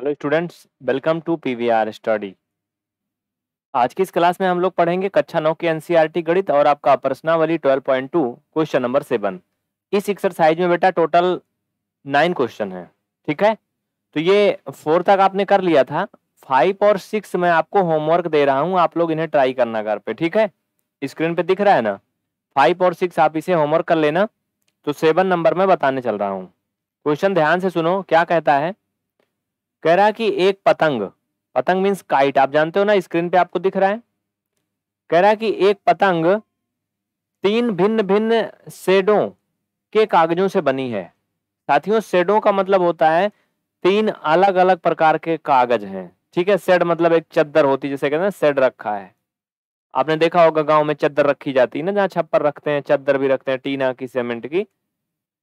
hello students welcome to PVR study आज की इस क्लास में हम लोग पढ़ेंगे कक्षा नौ के एनसीईआरटी e गणित और आपका प्रश्नावली 12.2 क्वेश्चन नंबर सेवन इस एक्सरसाइज में बेटा टोटल नाइन क्वेश्चन है ठीक है तो ये फोर तक आपने कर लिया था फाइव और सिक्स में आपको होमवर्क दे रहा हूँ आप लोग इन्हें ट्राई करना घर पे ठीक है स्क्रीन पे दिख रहा है ना फाइव और सिक्स आप इसे होमवर्क कर लेना तो सेवन नंबर में बताने चल रहा हूँ क्वेश्चन ध्यान से सुनो क्या कहता है कह रहा कि एक पतंग पतंग मीन्स काइट आप जानते हो ना स्क्रीन पे आपको दिख रहा है कह रहा कि एक पतंग तीन भिन्न भिन्न शेडों के कागजों से बनी है साथियों शेडों का मतलब होता है तीन अलग अलग प्रकार के कागज हैं ठीक है सेड मतलब एक चद्दर होती है जैसे कहते हैं सेड रखा है आपने देखा होगा गांव में चद्दर रखी जाती है ना जहाँ छप्पर रखते हैं चद्दर भी रखते हैं टीना की सीमेंट की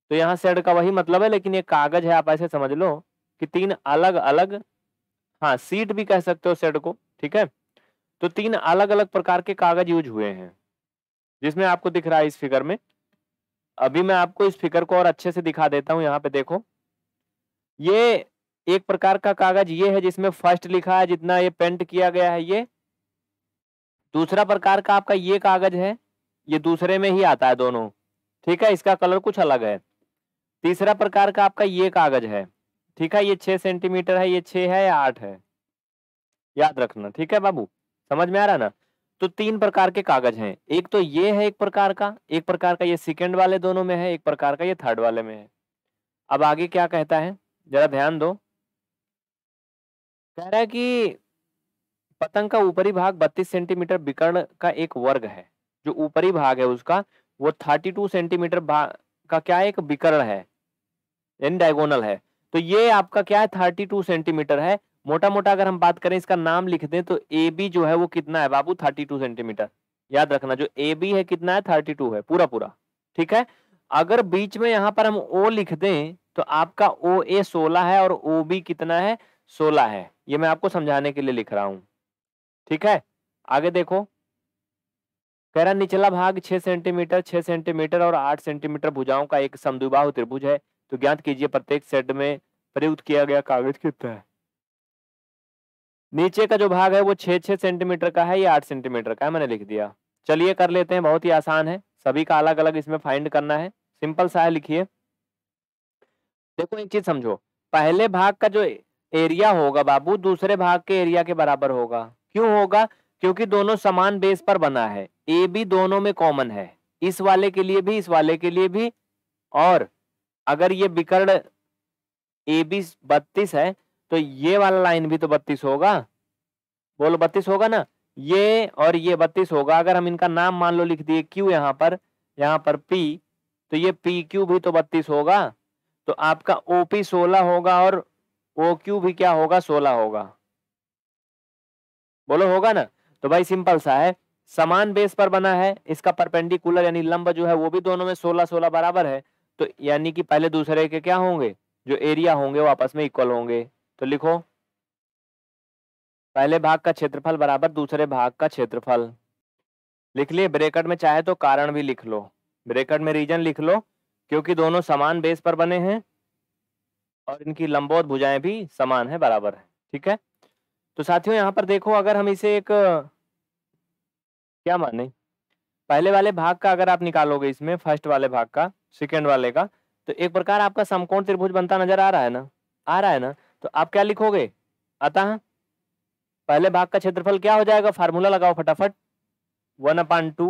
तो यहाँ सेड का वही मतलब है लेकिन ये कागज है आप ऐसे समझ लो कि तीन अलग अलग हाँ सीट भी कह सकते हो सेट को ठीक है तो तीन अलग अलग प्रकार के कागज यूज हुए हैं जिसमें आपको दिख रहा है इस फिगर में अभी मैं आपको इस फिगर को और अच्छे से दिखा देता हूं यहाँ पे देखो ये एक प्रकार का कागज ये है जिसमें फर्स्ट लिखा है जितना ये पेंट किया गया है ये दूसरा प्रकार का आपका ये कागज है ये दूसरे में ही आता है दोनों ठीक है इसका कलर कुछ अलग है तीसरा प्रकार का आपका ये कागज है ठीक है ये छह सेंटीमीटर है ये छह है या आठ है याद रखना ठीक है बाबू समझ में आ रहा ना तो तीन प्रकार के कागज हैं एक तो ये है एक प्रकार का एक प्रकार का ये सेकेंड वाले दोनों में है एक प्रकार का ये थर्ड वाले में है अब आगे क्या कहता है जरा ध्यान दो कह रहा है कि पतंग का ऊपरी भाग 32 सेंटीमीटर विकर्ण का एक वर्ग है जो ऊपरी भाग है उसका वो 32 सेंटीमीटर भाग का क्या एक विकर्ण है यानी डायगोनल है तो ये आपका क्या है थर्टी टू सेंटीमीटर है मोटा मोटा अगर हम बात करें इसका नाम लिख दें तो ए बी जो है वो कितना है बाबू थर्टी टू सेंटीमीटर याद रखना जो ए बी है कितना है थर्टी टू है पूरा पूरा ठीक है अगर बीच में यहाँ पर हम ओ लिख दें तो आपका ओ ए सोलह है और ओ बी कितना है सोलह है ये मैं आपको समझाने के लिए लिख रहा हूं ठीक है आगे देखो कह रहा निचला भाग छह सेंटीमीटर छह सेंटीमीटर और आठ सेंटीमीटर भुजाओं का एक समदुबाहु त्रिभुज है तो ज्ञात कीजिए प्रत्येक सेट में प्रयुक्त किया गया कागज कितना है नीचे का जो भाग है वो छह छः सेंटीमीटर का है या आठ सेंटीमीटर का है मैंने लिख दिया चलिए कर लेते हैं बहुत ही आसान है सभी का अलग अलग इसमें फाइंड करना है सिंपल सा है लिखिए देखो एक चीज समझो पहले भाग का जो एरिया होगा बाबू दूसरे भाग के एरिया के बराबर होगा क्यों होगा क्योंकि दोनों समान बेस पर बना है ए बी दोनों में कॉमन है इस वाले के लिए भी इस वाले के लिए भी और अगर ये विकर्ण ए बी बत्तीस है तो ये वाला लाइन भी तो बत्तीस होगा बोलो बत्तीस होगा ना ये और ये बत्तीस होगा अगर हम इनका नाम मान लो लिख दिए क्यू यहाँ पर यहाँ पर पी तो ये पी क्यू भी तो बत्तीस होगा तो आपका ओ पी सोलह होगा और ओ क्यू भी क्या होगा सोलह होगा बोलो होगा ना तो भाई सिंपल सा है समान बेस पर बना है इसका परपेंडिकुलर यानी लंब जो है वो भी दोनों में सोलह सोलह बराबर है तो यानी कि पहले दूसरे के क्या होंगे जो एरिया होंगे वो आपस में इक्वल होंगे तो लिखो पहले भाग का क्षेत्रफल बराबर दूसरे भाग का क्षेत्रफल लिख लिए ब्रेकट में चाहे तो कारण भी लिख लो ब्रेकट में रीजन लिख लो क्योंकि दोनों समान बेस पर बने हैं और इनकी लंबोत भुजाएं भी समान है बराबर है ठीक है तो साथियों यहाँ पर देखो अगर हम इसे एक क्या माने पहले वाले भाग का अगर आप निकालोगे इसमें फर्स्ट वाले भाग का सेकेंड वाले का तो एक प्रकार आपका समकोण त्रिभुज बनता नजर आ रहा है ना आ रहा है ना तो आप क्या लिखोगे अतः पहले भाग का क्षेत्रफल क्या हो जाएगा फार्मूला लगाओ फटाफट one upon two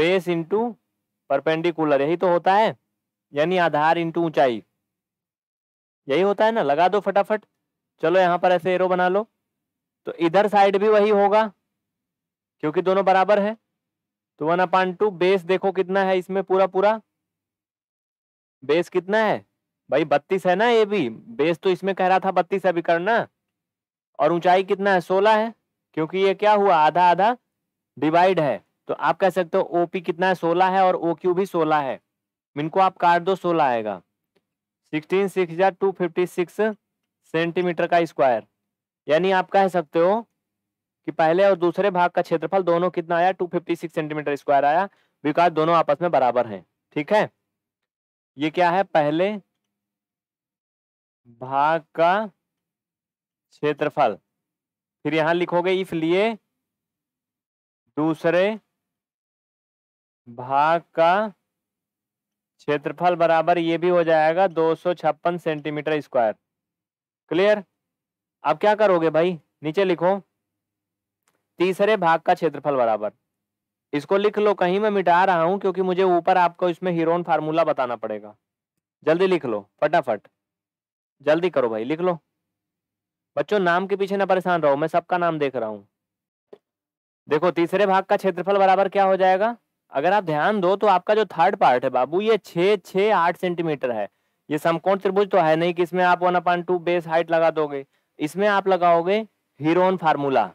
base into perpendicular यही तो होता है यानी आधार इंटू ऊंचाई यही होता है ना लगा दो फटाफट चलो यहां पर ऐसे एरो बना लो तो इधर साइड भी वही होगा क्योंकि दोनों बराबर है तो वन अपान टू बेस देखो कितना है इसमें पूरा पूरा बेस कितना है भाई बत्तीस है ना ये भी बेस तो इसमें कह रहा था बत्तीस है विकर्ण और ऊंचाई कितना है सोलह है क्योंकि ये क्या हुआ आधा आधा डिवाइड है तो आप कह सकते हो ओ कितना है सोलह है और ओ भी सोलह है इनको आप काट दो सोलह आएगा सिक्सटीन सिक्स हजार टू फिफ्टी सिक्स सेंटीमीटर का स्क्वायर यानी आप कह सकते हो कि पहले और दूसरे भाग का क्षेत्रफल दोनों कितना आया two fifty six centimetre square आया विकास दोनों आपस में बराबर हैं ठीक है ये क्या है पहले भाग का क्षेत्रफल फिर यहां लिखोगे इफ लिए दूसरे भाग का क्षेत्रफल बराबर ये भी हो जाएगा दो सेंटीमीटर स्क्वायर क्लियर अब क्या करोगे भाई नीचे लिखो तीसरे भाग का क्षेत्रफल बराबर इसको लिख लो कहीं मैं मिटा रहा हूँ क्योंकि मुझे ऊपर आपको इसमें हीरोन फार्मूला बताना पड़ेगा जल्दी लिख लो फटाफट जल्दी करो भाई लिख लो बच्चों नाम के पीछे ना परेशान रहो मैं सबका नाम देख रहा हूँ देखो तीसरे भाग का क्षेत्रफल बराबर क्या हो जाएगा अगर आप ध्यान दो तो आपका जो थर्ड पार्ट है बाबू ये छे छः आठ सेंटीमीटर है ये समकोण त्रिभुज तो है नहीं कि इसमें आप one upon two base height लगा दोगे इसमें आप लगाओगे हीरोन फार्मूला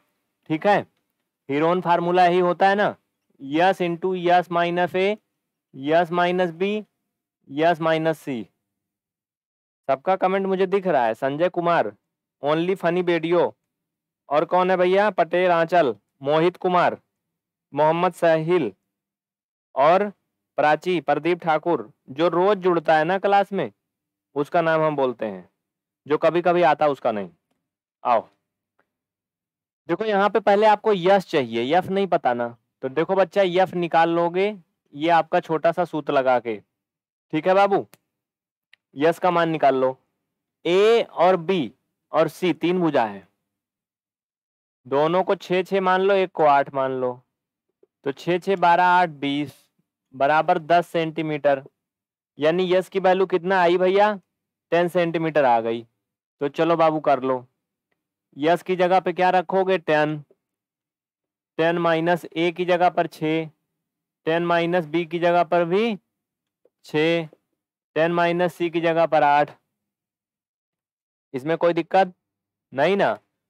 ठीक है हीरोन फार्मूला ही होता है ना S into S minus A S minus B S minus C सबका कमेंट मुझे दिख रहा है Sanjay Kumar only funny video और कौन है भैया पटेल आंचल मोहित कुमार मोहम्मद सहिल और प्राची प्रदीप ठाकुर जो रोज जुड़ता है ना क्लास में उसका नाम हम बोलते हैं जो कभी कभी आता उसका नहीं आओ देखो यहाँ पे पहले आपको यश चाहिए यश नहीं पता ना तो देखो बच्चा यफ निकाल लोगे ये आपका छोटा सा सूत लगा के ठीक है बाबू यस का मान निकाल लो ए और बी और सी तीन भुजा है दोनों को छे छे मान लो एक को आठ मान लो तो छ बारह आठ बीस बराबर दस सेंटीमीटर यानी यस की वैल्यू कितना आई भैया टेन सेंटीमीटर आ गई तो चलो बाबू कर लो यस की जगह पे क्या रखोगे टेन टेन माइनस ए की जगह पर छ टेन माइनस बी की जगह पर भी छ टेन माइनस सी की जगह पर आठ इसमें कोई दिक्कत नहीं ना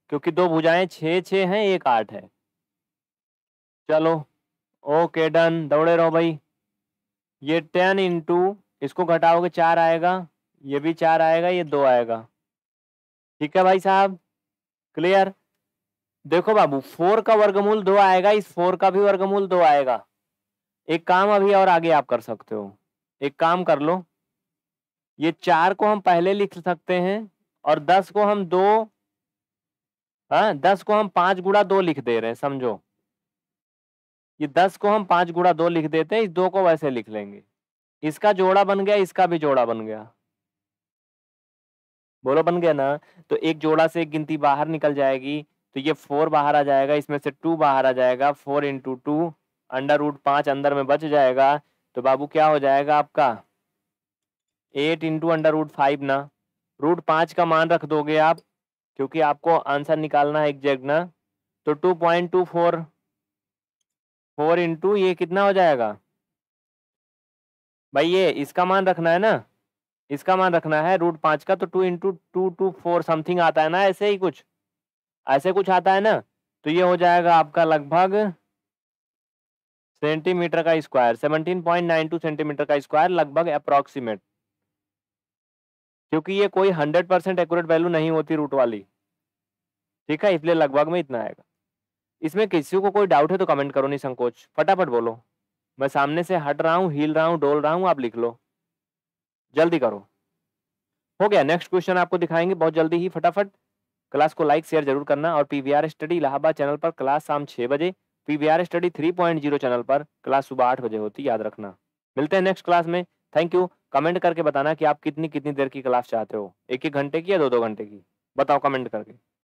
क्योंकि दो भुजाएं छ छ हैं एक आठ है चलो ओके डन दौड़े रहो भाई ये टेन इंटू इसको घटाओगे चार आएगा ये भी चार आएगा ये दो आएगा ठीक है भाई साहब क्लियर देखो बाबू फोर का वर्गमूल दो आएगा इस फोर का भी वर्गमूल दो आएगा एक काम अभी और आगे आप कर सकते हो एक काम कर लो ये चार को हम पहले लिख सकते हैं और दस को हम दो हाँ दस को हम पांच गुड़ा दो लिख दे रहे हैं समझो ये दस को हम पांच गुड़ा दो लिख देते हैं इस दो को वैसे लिख लेंगे इसका जोड़ा बन गया इसका भी जोड़ा बन गया बोलो बन गया ना तो एक जोड़ा से एक गिनती बाहर निकल जाएगी तो ये फोर बाहर आ जाएगा इसमें से टू बाहर आ जाएगा four into two under root पाँच अंदर में बच जाएगा तो बाबू क्या हो जाएगा आपका eight into under root five ना रूट पाँच का मान रख दोगे आप क्योंकि आपको आंसर निकालना है एग्जैक्ट ना तो two point two four four into ये कितना हो जाएगा भाई ये इसका मान रखना है ना इसका मान रखना है रूट पाँच का तो two into two two four something आता है ना ऐसे ही कुछ ऐसे कुछ आता है ना तो ये हो जाएगा आपका लगभग सेंटीमीटर का square seventeen point nine two centimetre का स्क्वायर लगभग अप्रोक्सीमेट क्योंकि ये कोई हंड्रेड परसेंट एकट वैल्यू नहीं होती रूट वाली ठीक है इसलिए लगभग में इतना आएगा इसमें किसी को कोई डाउट है तो कमेंट करो नहीं संकोच फटाफट बोलो मैं सामने से हट रहा हूँ हिल रहा हूँ डोल रहा हूँ आप लिख लो जल्दी करो हो गया नेक्स्ट क्वेश्चन आपको दिखाएंगे बहुत जल्दी ही फटाफट क्लास को लाइक शेयर जरूर करना और पी स्टडी इलाहाबाद चैनल पर क्लास शाम छः बजे पी स्टडी जीरो चैनल पर क्लास सुबह आठ बजे होती याद रखना मिलते हैं नेक्स्ट क्लास में थैंक यू कमेंट करके बताना कि आप कितनी कितनी देर की क्लास चाहते हो एक एक घंटे की या दो दो घंटे की बताओ कमेंट करके